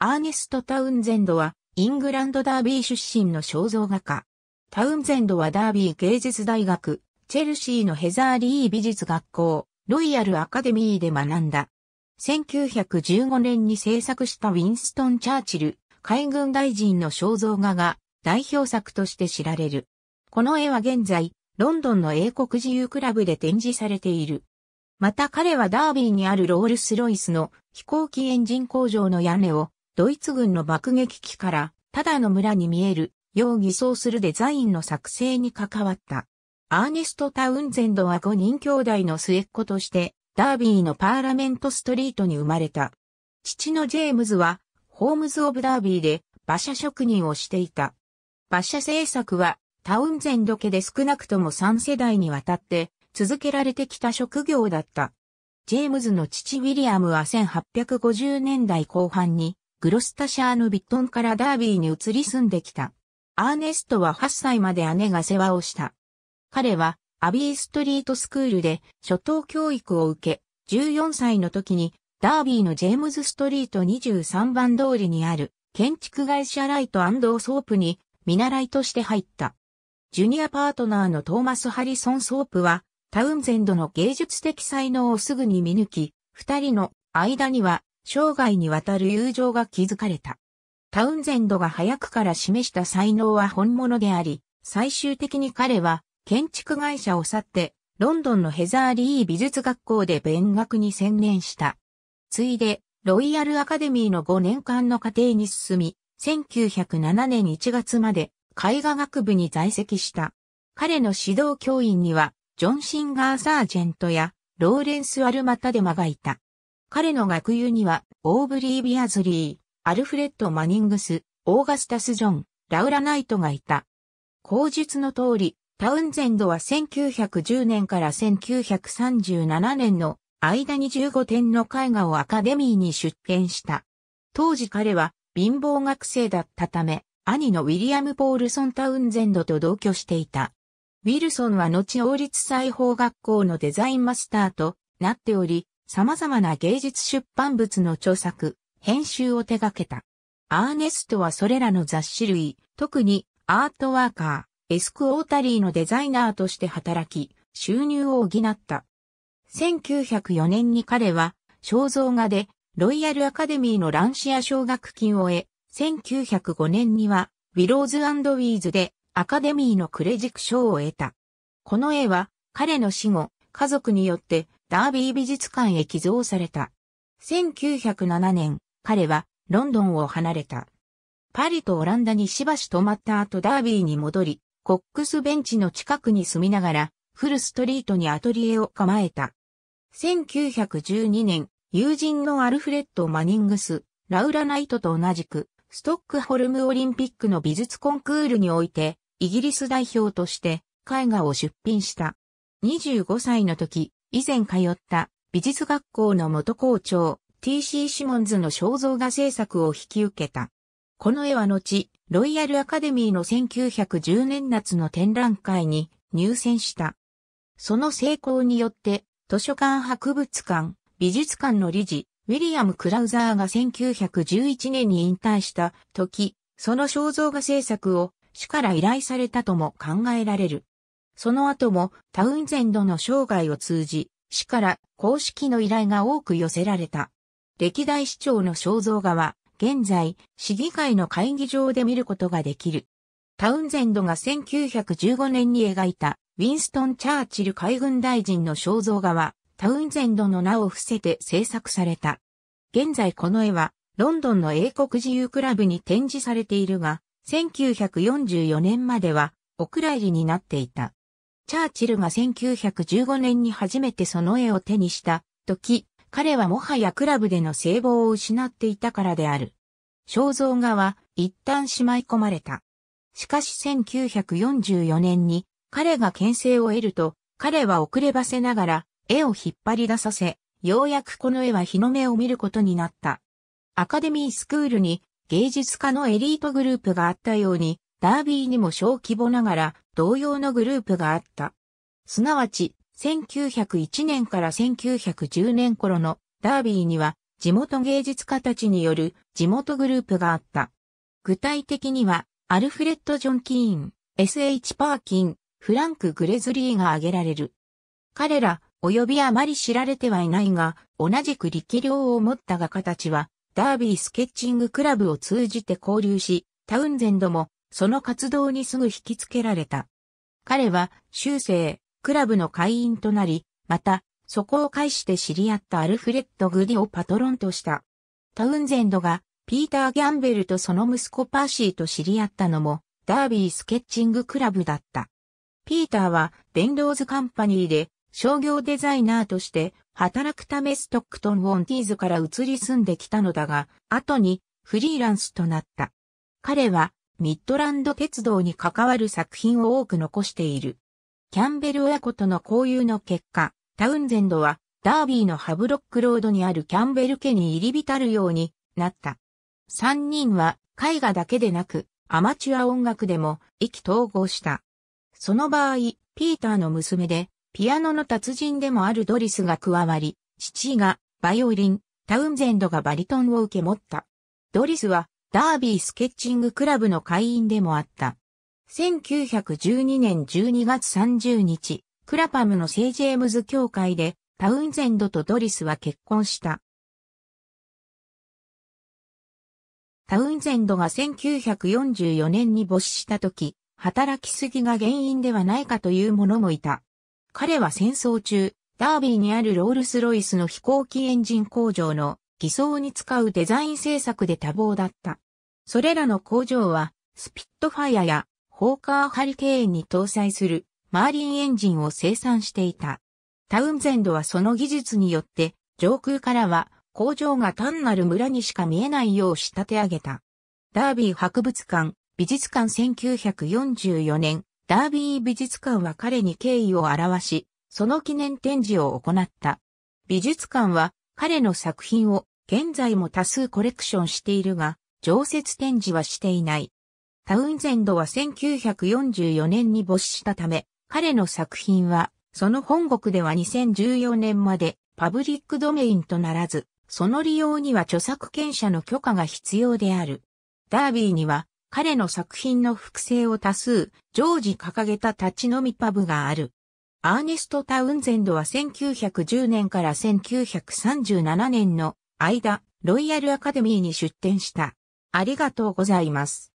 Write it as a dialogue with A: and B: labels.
A: アーネスト・タウンゼンドは、イングランドダービー出身の肖像画家。タウンゼンドはダービー芸術大学、チェルシーのヘザーリー美術学校、ロイヤルアカデミーで学んだ。1915年に制作したウィンストン・チャーチル、海軍大臣の肖像画が代表作として知られる。この絵は現在、ロンドンの英国自由クラブで展示されている。また彼はダービーにあるロールスロイスの飛行機エンジン工場の屋根をドイツ軍の爆撃機から、ただの村に見える、よう偽装するデザインの作成に関わった。アーネスト・タウンゼンドは5人兄弟の末っ子として、ダービーのパーラメントストリートに生まれた。父のジェームズは、ホームズ・オブ・ダービーで、馬車職人をしていた。馬車製作は、タウンゼンド家で少なくとも3世代にわたって、続けられてきた職業だった。ジェームズの父ウィリアムは1850年代後半に、グロスタシャーのビットンからダービーに移り住んできた。アーネストは8歳まで姉が世話をした。彼はアビーストリートスクールで初等教育を受け、14歳の時にダービーのジェームズストリート23番通りにある建築会社ライトソープに見習いとして入った。ジュニアパートナーのトーマス・ハリソン・ソープはタウンゼンドの芸術的才能をすぐに見抜き、二人の間には生涯にわたる友情が築かれた。タウンゼンドが早くから示した才能は本物であり、最終的に彼は建築会社を去って、ロンドンのヘザーリー美術学校で勉学に専念した。ついで、ロイヤルアカデミーの5年間の課程に進み、1907年1月まで絵画学部に在籍した。彼の指導教員には、ジョン・シンガー・サージェントや、ローレンス・アルマタデマがいた。彼の学友には、オーブリー・ビアズリー、アルフレッド・マニングス、オーガスタス・ジョン、ラウラ・ナイトがいた。口述の通り、タウンゼンドは1910年から1937年の間に15点の絵画をアカデミーに出展した。当時彼は貧乏学生だったため、兄のウィリアム・ポールソン・タウンゼンドと同居していた。ウィルソンは後王立裁縫学校のデザインマスターとなっており、様々な芸術出版物の著作、編集を手掛けた。アーネストはそれらの雑誌類、特にアートワーカー、エスクオータリーのデザイナーとして働き、収入を補った。1904年に彼は肖像画でロイヤルアカデミーのランシア奨学金を得、1905年にはウィローズウィーズでアカデミーのクレジック賞を得た。この絵は彼の死後、家族によってダービー美術館へ寄贈された。1907年、彼はロンドンを離れた。パリとオランダにしばし泊まった後ダービーに戻り、コックスベンチの近くに住みながら、フルストリートにアトリエを構えた。1912年、友人のアルフレッド・マニングス、ラウラ・ナイトと同じく、ストックホルムオリンピックの美術コンクールにおいて、イギリス代表として絵画を出品した。25歳の時、以前通った美術学校の元校長 T.C. シモンズの肖像画制作を引き受けた。この絵は後、ロイヤルアカデミーの1910年夏の展覧会に入選した。その成功によって、図書館博物館、美術館の理事、ウィリアム・クラウザーが1911年に引退した時、その肖像画制作を主から依頼されたとも考えられる。その後もタウンゼンドの生涯を通じ、市から公式の依頼が多く寄せられた。歴代市長の肖像画は、現在、市議会の会議場で見ることができる。タウンゼンドが1915年に描いた、ウィンストン・チャーチル海軍大臣の肖像画は、タウンゼンドの名を伏せて制作された。現在この絵は、ロンドンの英国自由クラブに展示されているが、1944年までは、お蔵入りになっていた。チャーチルが1915年に初めてその絵を手にした時、彼はもはやクラブでの聖望を失っていたからである。肖像画は一旦しまい込まれた。しかし1944年に彼が牽制を得ると、彼は遅ればせながら絵を引っ張り出させ、ようやくこの絵は日の目を見ることになった。アカデミースクールに芸術家のエリートグループがあったように、ダービーにも小規模ながら同様のグループがあった。すなわち、1901年から1910年頃のダービーには地元芸術家たちによる地元グループがあった。具体的には、アルフレッド・ジョン・キーン、S.H. パーキン、フランク・グレズリーが挙げられる。彼ら、及びあまり知られてはいないが、同じく力量を持った画家たちは、ダービースケッチングクラブを通じて交流し、タウンゼンドもその活動にすぐ引きつけられた。彼は、修正、クラブの会員となり、また、そこを介して知り合ったアルフレッド・グディをパトロンとした。タウンゼンドが、ピーター・ギャンベルとその息子パーシーと知り合ったのも、ダービースケッチングクラブだった。ピーターは、ベンローズカンパニーで、商業デザイナーとして働くためストックトン・ウォンティーズから移り住んできたのだが、後にフリーランスとなった。彼はミッドランド鉄道に関わる作品を多く残している。キャンベル親子との交友の結果、タウンゼンドはダービーのハブロックロードにあるキャンベル家に入り浸るようになった。三人は絵画だけでなくアマチュア音楽でも意気投合した。その場合、ピーターの娘でピアノの達人でもあるドリスが加わり、父がバイオリン、タウンゼンドがバリトンを受け持った。ドリスはダービースケッチングクラブの会員でもあった。1912年12月30日、クラパムの聖ジェームズ協会で、タウンゼンドとドリスは結婚した。タウンゼンドが1944年に没した時、働きすぎが原因ではないかという者もいた。彼は戦争中、ダービーにあるロールスロイスの飛行機エンジン工場の偽装に使うデザイン制作で多忙だった。それらの工場は、スピットファイアやホーカーハリケーンに搭載するマーリンエンジンを生産していた。タウンゼンドはその技術によって、上空からは工場が単なる村にしか見えないよう仕立て上げた。ダービー博物館、美術館1944年、ダービー美術館は彼に敬意を表し、その記念展示を行った。美術館は彼の作品を現在も多数コレクションしているが、常設展示はしていない。タウンゼンドは1944年に没したため、彼の作品は、その本国では2014年までパブリックドメインとならず、その利用には著作権者の許可が必要である。ダービーには、彼の作品の複製を多数、常時掲げた立ち飲みパブがある。アーネスト・タウンゼンドは1910年から1937年の間、ロイヤルアカデミーに出展した。ありがとうございます。